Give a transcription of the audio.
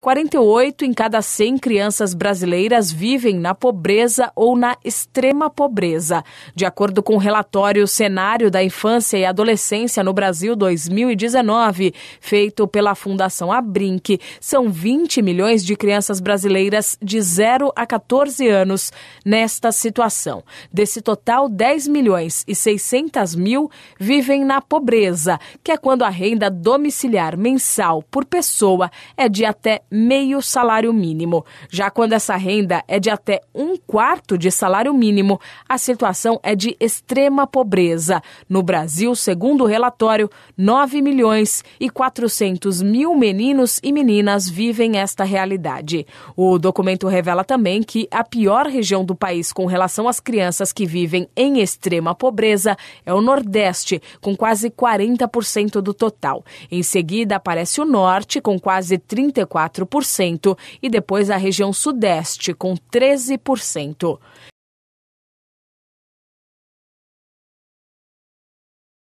48 em cada 100 crianças brasileiras vivem na pobreza ou na extrema pobreza. De acordo com o relatório Cenário da Infância e Adolescência no Brasil 2019, feito pela Fundação Abrinq, são 20 milhões de crianças brasileiras de 0 a 14 anos nesta situação. Desse total, 10 milhões e 600 mil vivem na pobreza, que é quando a renda domiciliar mensal por pessoa é de até meio salário mínimo. Já quando essa renda é de até um quarto de salário mínimo, a situação é de extrema pobreza. No Brasil, segundo o relatório, 9 milhões e 400 mil meninos e meninas vivem esta realidade. O documento revela também que a pior região do país com relação às crianças que vivem em extrema pobreza é o Nordeste, com quase 40% do total. Em seguida, aparece o Norte, com quase 34 4% e depois a região sudeste, com 13%.